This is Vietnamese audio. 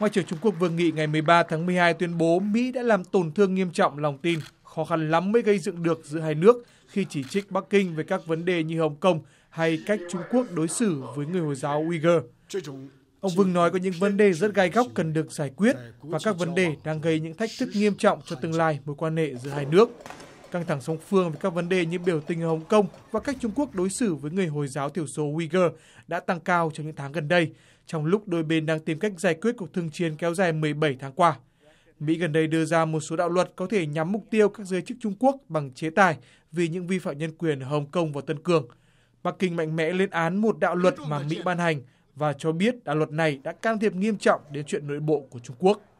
Ngoại trưởng Trung Quốc Vương Nghị ngày 13 tháng 12 tuyên bố Mỹ đã làm tổn thương nghiêm trọng lòng tin, khó khăn lắm mới gây dựng được giữa hai nước khi chỉ trích Bắc Kinh về các vấn đề như Hồng Kông hay cách Trung Quốc đối xử với người Hồi giáo Uyghur. Ông Vương nói có những vấn đề rất gai góc cần được giải quyết và các vấn đề đang gây những thách thức nghiêm trọng cho tương lai mối quan hệ giữa hai nước căng thẳng song phương về các vấn đề như biểu tình ở Hồng Kông và cách Trung Quốc đối xử với người Hồi giáo thiểu số Uyghur đã tăng cao trong những tháng gần đây, trong lúc đôi bên đang tìm cách giải quyết cuộc thương chiến kéo dài 17 tháng qua. Mỹ gần đây đưa ra một số đạo luật có thể nhắm mục tiêu các giới chức Trung Quốc bằng chế tài vì những vi phạm nhân quyền ở Hồng Kông và Tân Cường. Bắc Kinh mạnh mẽ lên án một đạo luật mà Mỹ ban hành và cho biết đạo luật này đã can thiệp nghiêm trọng đến chuyện nội bộ của Trung Quốc.